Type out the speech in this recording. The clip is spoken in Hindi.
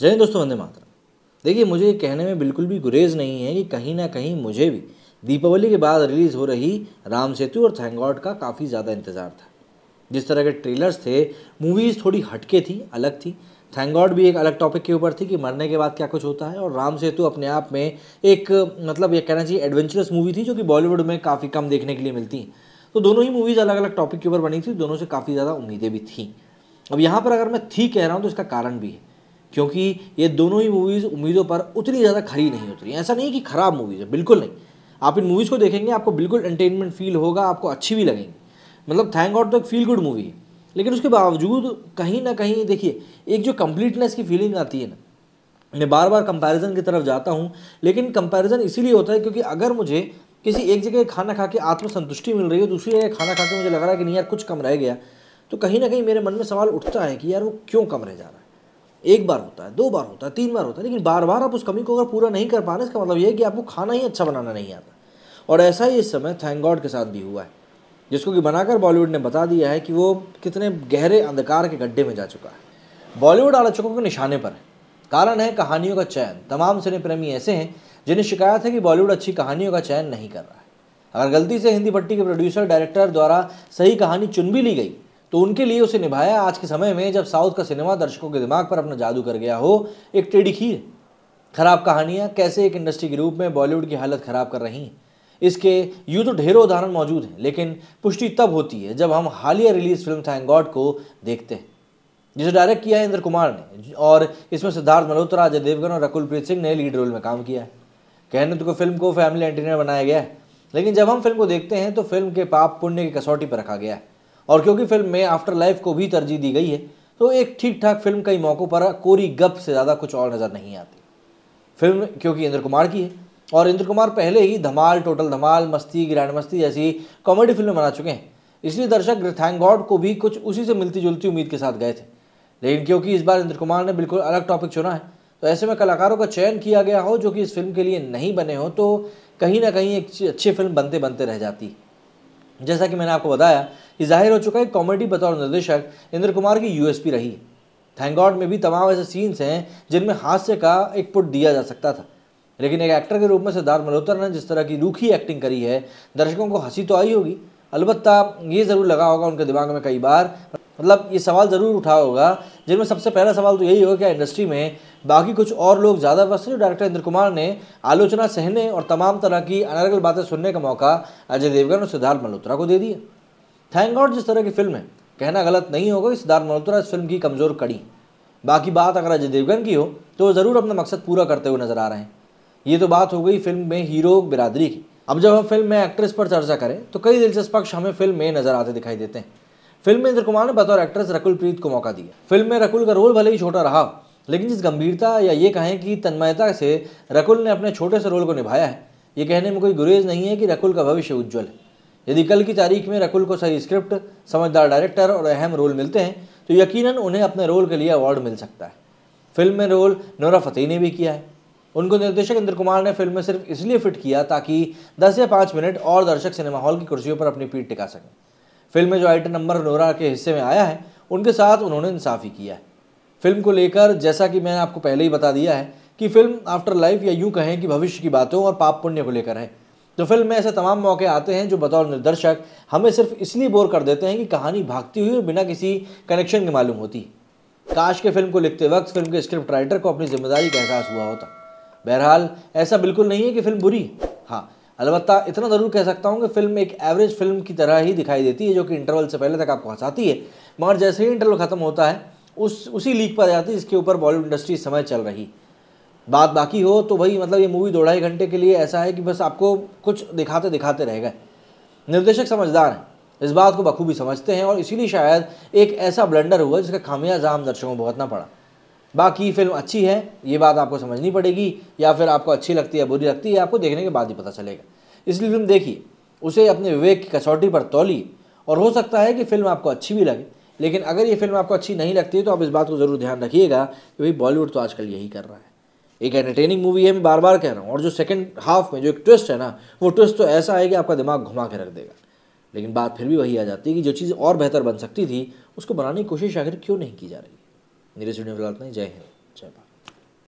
जय दोस्तों वंदे मातरम देखिए मुझे कहने में बिल्कुल भी गुरेज नहीं है कि कहीं ना कहीं मुझे भी दीपावली के बाद रिलीज़ हो रही राम सेतु और थैंगॉड का काफ़ी ज़्यादा इंतज़ार था जिस तरह के ट्रेलर्स थे मूवीज़ थोड़ी हटके थी अलग थी थैंगॉड भी एक अलग टॉपिक के ऊपर थी कि मरने के बाद क्या कुछ होता है और राम सेतु अपने आप में एक मतलब यह कहना चाहिए एडवेंचरस मूवी थी जो कि बॉलीवुड में काफ़ी कम देखने के लिए मिलती हैं तो दोनों ही मूवीज़ अलग अलग टॉपिक के ऊपर बनी थी दोनों से काफ़ी ज़्यादा उम्मीदें भी थीं अब यहाँ पर अगर मैं थी कह रहा हूँ तो इसका कारण भी है क्योंकि ये दोनों ही मूवीज़ उम्मीदों पर उतनी ज़्यादा खरी नहीं उतरी ऐसा नहीं कि ख़राब मूवीज़ है बिल्कुल नहीं आप इन मूवीज़ को देखेंगे आपको बिल्कुल एंटेनमेंट फील होगा आपको अच्छी भी लगेंगी मतलब थैंक गॉड तो एक फील गुड मूवी है लेकिन उसके बावजूद कहीं ना कहीं देखिए एक जो कम्प्लीटनेस की फीलिंग आती है ना मैं बार बार कंपैरिजन की तरफ जाता हूँ लेकिन कंपैरिजन इसीलिए होता है क्योंकि अगर मुझे किसी एक जगह खाना खा के आत्मसंतुष्टि मिल रही है दूसरी जगह खाना खा के मुझे लग रहा है कि नहीं यार कुछ कम रह गया तो कहीं ना कहीं मेरे मन में सवाल उठता है कि यार वो क्यों कम रह जा रहा है एक बार होता है दो बार होता है तीन बार होता है लेकिन बार बार आप उस कमी को अगर पूरा नहीं कर पा रहे इसका मतलब यह है कि आपको खाना ही अच्छा बनाना नहीं आता और ऐसा ही इस समय थैंक गॉड के साथ भी हुआ है जिसको कि बनाकर बॉलीवुड ने बता दिया है कि वो कितने गहरे अंधकार के गड्ढे में जा चुका है बॉलीवुड आलोचकों के निशाने पर है कारण है कहानियों का चयन तमाम सिने प्रेमी ऐसे हैं जिन्हें शिकायत है कि बॉलीवुड अच्छी कहानियों का चयन नहीं कर रहा है अगर गलती से हिंदी पट्टी के प्रोड्यूसर डायरेक्टर द्वारा सही कहानी चुन भी ली गई तो उनके लिए उसे निभाया आज के समय में जब साउथ का सिनेमा दर्शकों के दिमाग पर अपना जादू कर गया हो एक टेढ़ी खीर खराब कहानियाँ कैसे एक इंडस्ट्री के रूप में बॉलीवुड की हालत ख़राब कर रही हैं इसके यूँ तो ढेरों उदाहरण मौजूद हैं लेकिन पुष्टि तब होती है जब हम हालिया रिलीज फिल्म थैंक गॉड को देखते हैं जिसे डायरेक्ट किया है इंद्र कुमार ने और इसमें सिद्धार्थ मल्होत्रा अजय देवगन और रकुलप्रीत सिंह ने लीड रोल में काम किया है कहने तो को फिल्म को फैमिली एंटरटेनर बनाया गया है लेकिन जब हम फिल्म को देखते हैं तो फिल्म के पाप पुण्य की कसौटी पर रखा गया है और क्योंकि फिल्म में आफ्टर लाइफ को भी तरजीह दी गई है तो एक ठीक ठाक फिल्म कई मौक़ों पर कोरी गप से ज़्यादा कुछ और नज़र नहीं आती फिल्म क्योंकि इंद्र कुमार की है और इंद्र कुमार पहले ही धमाल टोटल धमाल मस्ती ग्रैंड मस्ती जैसी कॉमेडी फिल्में बना चुके हैं इसलिए दर्शक थैंक गॉड को भी कुछ उसी से मिलती जुलती उम्मीद के साथ गए थे लेकिन क्योंकि इस बार इंद्र कुमार ने बिल्कुल अलग टॉपिक चुना है तो ऐसे में कलाकारों का चयन किया गया हो जो कि इस फिल्म के लिए नहीं बने हो तो कहीं ना कहीं एक अच्छी फिल्म बनते बनते रह जाती जैसा कि मैंने आपको बताया ये जाहिर हो चुका है कॉमेडी बतौर निर्देशक इंद्र कुमार की यूएसपी रही थैंक गॉड में भी तमाम ऐसे सीन्स हैं जिनमें हास्य का एक पुट दिया जा सकता था लेकिन एक एक्टर के रूप में सिद्धार्थ मल्होत्रा ने जिस तरह की रूखी एक्टिंग करी है दर्शकों को हंसी तो आई होगी अलबत्ता ये ज़रूर लगा होगा उनके दिमाग में कई बार मतलब ये सवाल ज़रूर उठा होगा जिनमें सबसे पहला सवाल तो यही होगा कि इंडस्ट्री में बाकी कुछ और लोग ज़्यादा व्यस्त जो डायरेक्टर इंद्र कुमार ने आलोचना सहने और तमाम तरह की अनर्गल बातें सुनने का मौका अजय देवगन और सिद्धार्थ मल्होत्रा को दे दिया थैंक गॉड जिस तरह की फिल्म है कहना गलत नहीं होगा कि सिद्धार्थ मल्होत्रा इस फिल्म की कमज़ोर कड़ी बाकी बात अगर अजय देवगन की हो तो वो ज़रूर अपना मकसद पूरा करते हुए नज़र आ रहे हैं ये तो बात हो गई फिल्म में हीरो बिरादरी की अब जब हम फिल्म में एक्ट्रेस पर चर्चा करें तो कई दिलचस्प पक्ष हमें फिल्म में नज़र आते दिखाई देते हैं फिल्म में इंद्र कुमार ने बतौर एक्ट्रेस रकुल प्रीत को मौका दिया फिल्म में रकुल का रोल भले ही छोटा रहा लेकिन जिस गंभीरता या ये कहें कि तन्मयता से रकुल ने अपने छोटे से रोल को निभाया है ये कहने में कोई गुरेज नहीं है कि रकुल का भविष्य उज्जवल है यदि कल की तारीख में रकुल को सही स्क्रिप्ट समझदार डायरेक्टर और अहम रोल मिलते हैं तो यकीनन उन्हें अपने रोल के लिए अवार्ड मिल सकता है फिल्म में रोल नोरा फतेह ने भी किया है उनको निर्देशक इंद्र कुमार ने फिल्म में सिर्फ इसलिए फिट किया ताकि 10 या 5 मिनट और दर्शक सिनेमा हॉल की कुर्सियों पर अपनी पीठ टिका सकें फिल्म में जो आइटम नंबर नोरा के हिस्से में आया है उनके साथ उन्होंने इंसाफी किया है फिल्म को लेकर जैसा कि मैंने आपको पहले ही बता दिया है कि फिल्म आफ्टर लाइफ या यूँ कहें कि भविष्य की बातों और पाप पुण्य को लेकर है तो फिल्म में ऐसे तमाम मौके आते हैं जो बतौर निर्देशक हमें सिर्फ इसलिए बोर कर देते हैं कि कहानी भागती हुई और बिना किसी कनेक्शन के मालूम होती काश के फिल्म को लिखते वक्त फिल्म के स्क्रिप्ट राइटर को अपनी जिम्मेदारी का एहसास हुआ होता बहरहाल ऐसा बिल्कुल नहीं है कि फिल्म बुरी हाँ अलबत् इतना ज़रूर कह सकता हूँ कि फिल्म एक एवरेज फिल्म की तरह ही दिखाई देती है जो कि इंटरवल से पहले तक आपको हंसाती है मगर जैसे ही इंटरवल ख़त्म होता है उस उसी लीक पर जाती है जिसके ऊपर बॉलीवुड इंडस्ट्री समय चल रही बात बाकी हो तो भाई मतलब ये मूवी दो ढाई घंटे के लिए ऐसा है कि बस आपको कुछ दिखाते दिखाते रह गए निर्देशक समझदार हैं इस बात को बखूबी समझते हैं और इसीलिए शायद एक ऐसा ब्लंडर हुआ जिसका खामियाजा आम दर्शकों को भुगतना पड़ा बाकी फिल्म अच्छी है ये बात आपको समझनी पड़ेगी या फिर आपको अच्छी लगती है बुरी लगती है आपको देखने के बाद ही पता चलेगा इसलिए फिल्म देखिए उसे अपने विवेक की कसौटी पर तोली और हो सकता है कि फिल्म आपको अच्छी भी लगे लेकिन अगर ये फिल्म आपको अच्छी नहीं लगती है तो आप इस बात को ज़रूर ध्यान रखिएगा कि भाई बॉलीवुड तो आजकल यही कर रहा है एक एंटरटेनिंग मूवी है मैं बार बार कह रहा हूँ और जो सेकेंड हाफ में जो एक ट्विस्ट है ना वो ट्विस्ट तो ऐसा है कि आपका दिमाग घुमा के रख देगा लेकिन बात फिर भी वही आ जाती है कि जो चीज़ और बेहतर बन सकती थी उसको बनाने की कोशिश आखिर क्यों नहीं की जा रही मेरे स्टूडियो फिलहाल जय हिंद जय भारत